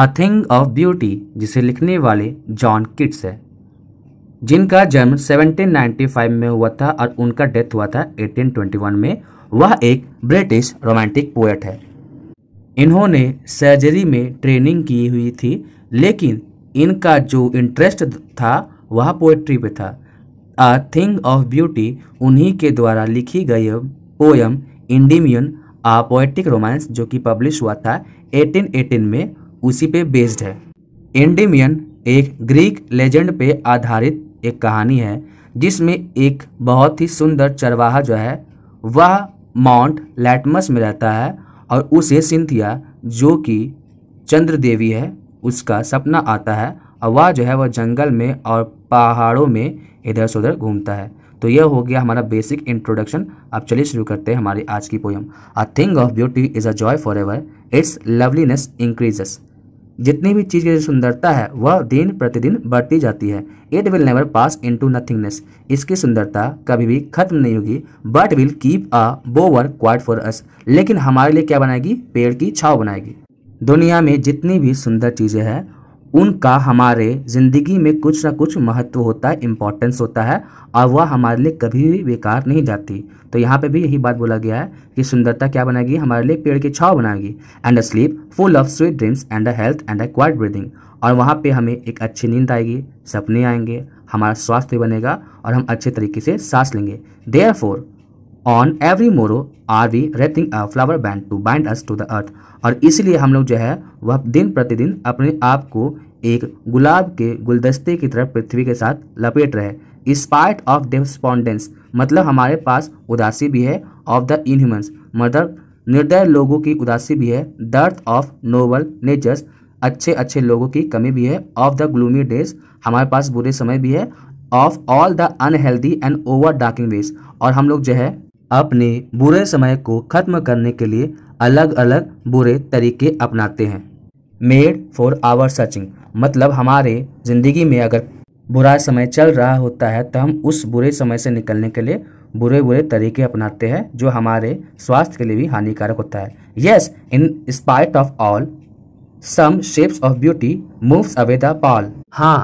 A thing of beauty जिसे लिखने वाले जॉन किट्स है जिनका जन्म 1795 में हुआ था और उनका डेथ हुआ था 1821 में वह एक ब्रिटिश रोमांटिक पोएट है इन्होंने सर्जरी में ट्रेनिंग की हुई थी लेकिन इनका जो इंटरेस्ट था वह पोएट्री पे था अ थिंग ऑफ ब्यूटी उन्हीं के द्वारा लिखी गई poem Endymion a poetic romance जो कि पब्लिश हुआ था 1818 में उसी पे बेस्ड है एंडेमियन एक ग्रीक लेजेंड पे आधारित एक कहानी है जिसमें एक बहुत ही सुंदर चरवाहा जो है वह माउंट लैटमस में रहता है और उसे सिंथिया जो कि चंद्र देवी है उसका सपना आता है और वह जो है वह जंगल में और पहाड़ों में इधर से उधर घूमता है तो यह हो गया हमारा बेसिक इंट्रोडक्शन अब चलिए शुरू करते हैं हमारी आज की poem a thing of beauty is a joy for ever its loveliness increases जितनी भी चीज़ की सुंदरता है वह दिन प्रतिदिन बढ़ती जाती है it will never pass into nothingness इसकी सुंदरता कभी भी खत्म नहीं होगी but will keep a bower quiet for us लेकिन हमारे लिए क्या बनाएगी पेड़ की छाव बनाएगी दुनिया में जितनी भी सुंदर चीज़ें हैं उनका हमारे ज़िंदगी में कुछ ना कुछ महत्व होता है इम्पोर्टेंस होता है और वह हमारे लिए कभी भी बेकार नहीं जाती तो यहाँ पे भी यही बात बोला गया है कि सुंदरता क्या बनाएगी हमारे लिए पेड़ की छाव बनाएगी and a sleep full of sweet dreams and a health and a quiet breathing और वहाँ पे हमें एक अच्छी नींद आएगी सपने आएंगे हमारा स्वास्थ्य बनेगा और हम अच्छे तरीके से सांस लेंगे therefore on every morrow are we wreathing a flower band to bind us to the earth और इसलिए हम लोग जो है वह दिन प्रतिदिन अपने आप को एक गुलाब के गुलदस्ते की तरफ पृथ्वी के साथ लपेट रहे स्पाइट ऑफ डिस्पॉन्डेंस मतलब हमारे पास उदासी भी है ऑफ द इनह्यूमंस मदर निर्दय लोगों की उदासी भी है दर्थ ऑफ नोबल नेचर्स अच्छे अच्छे लोगों की कमी भी है ऑफ द ग्लूमी डेज हमारे पास बुरे समय भी है of all the unhealthy and over darkening ways और हम लोग जो है अपने बुरे समय को खत्म करने के लिए अलग अलग बुरे तरीके अपनाते हैं मेड फॉर आवर सर्चिंग मतलब हमारे ज़िंदगी में अगर बुरा समय चल रहा होता है तो हम उस बुरे समय से निकलने के लिए बुरे बुरे तरीके अपनाते हैं जो हमारे स्वास्थ्य के लिए भी हानिकारक होता है yes in spite of all some shapes of beauty moves away the pall हाँ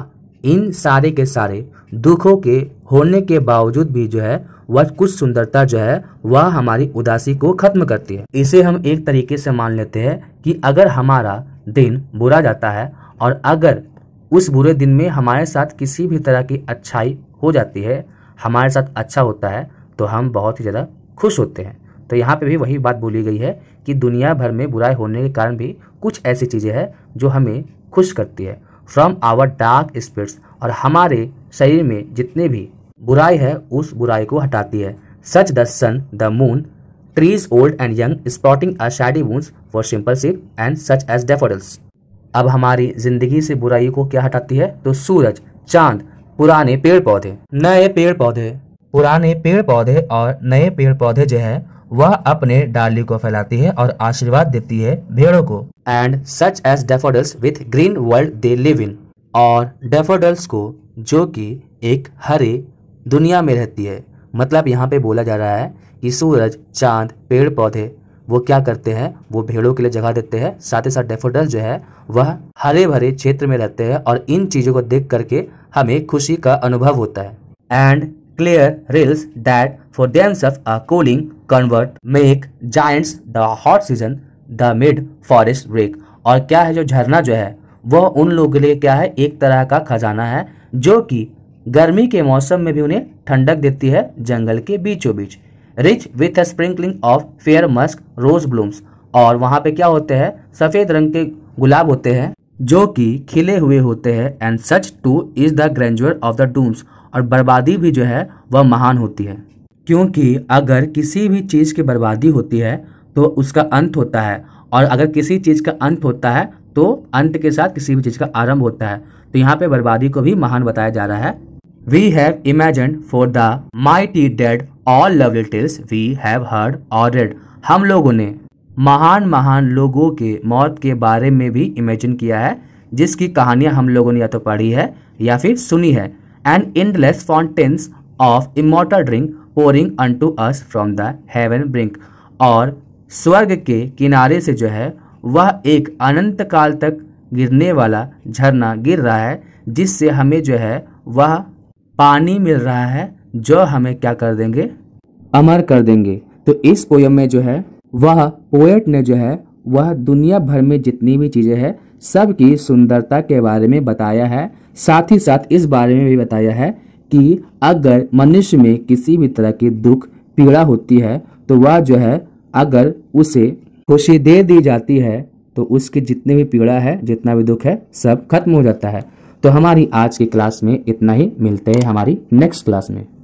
इन सारे के सारे दुखों के होने के बावजूद भी जो है वह कुछ सुंदरता जो है वह हमारी उदासी को खत्म करती है इसे हम एक तरीके से मान लेते हैं कि अगर हमारा दिन बुरा जाता है और अगर उस बुरे दिन में हमारे साथ किसी भी तरह की अच्छाई हो जाती है हमारे साथ अच्छा होता है तो हम बहुत ही ज़्यादा खुश होते हैं तो यहाँ पे भी वही बात बोली गई है कि दुनिया भर में बुराई होने के कारण भी कुछ ऐसी चीज़ें हैं जो हमें खुश करती है फ्रॉम आवर डार्क स्पिरिट्स और हमारे शरीर में जितने भी बुराई है उस बुराई को हटाती है such the sun the moon trees old and young sprouting are shady wounds for simple sheep and such as daffodils. अब हमारी जिंदगी से बुराई को क्या हटाती है तो सूरज चांद पुराने पेड़ पौधे नए पेड़ पौधे पुराने पेड़ पौधे और नए पेड़ पौधे जो है वह अपने डाली को फैलाती है और आशीर्वाद देती है भेड़ों को and such as daffodils with green world they live in और डेफोडल्स को जो कि एक हरे दुनिया में रहती है मतलब यहाँ पे बोला जा रहा है कि सूरज चांद पेड़ पौधे वो क्या करते हैं वो भेड़ों के लिए जगह देते हैं साथ ही साथ डेफोडल जो है वह हरे भरे क्षेत्र में रहते हैं और इन चीज़ों को देख करके हमें खुशी का अनुभव होता है and clear rills that for of a cooling convert make giants the hot season the mid forest break और क्या है जो झरना जो है वह उन लोगों के लिए क्या है एक तरह का खजाना है जो कि गर्मी के मौसम में भी उन्हें ठंडक देती है जंगल के बीचों बीच rich with sprinkling of fair musk rose blooms और वहाँ पे क्या होते हैं सफ़ेद रंग के गुलाब होते हैं जो कि खिले हुए होते हैं and such too is the grandeur of the dooms और बर्बादी भी जो है वह महान होती है क्योंकि अगर किसी भी चीज़ की बर्बादी होती है तो उसका अंत होता है और अगर किसी चीज़ का अंत होता है तो अंत के साथ किसी भी चीज़ का आरंभ होता है तो यहाँ पे बर्बादी को भी महान बताया जा रहा है we have imagined for the mighty dead all lovely tales we have heard or read हम लोगों ने महान महान लोगों के मौत के बारे में भी इमेजिन किया है जिसकी कहानियां हम लोगों ने या तो पढ़ी है या फिर सुनी है and endless fountains of immortal drink pouring unto us from the heaven brink और स्वर्ग के किनारे से जो है वह एक अनंत काल तक गिरने वाला झरना गिर रहा है जिससे हमें जो है वह पानी मिल रहा है जो हमें क्या कर देंगे अमर कर देंगे तो इस पोयम में जो है वह पोएट ने जो है वह दुनिया भर में जितनी भी चीज़ें हैं सब की सुंदरता के बारे में बताया है साथ ही साथ इस बारे में भी बताया है कि अगर मनुष्य में किसी भी तरह की दुख पीड़ा होती है तो वह जो है अगर उसे खुशी दे दी जाती है तो उसकी जितनी भी पीड़ा है जितना भी दुख है सब खत्म हो जाता है तो हमारी आज की क्लास में इतना ही मिलते हैं हमारी नेक्स्ट क्लास में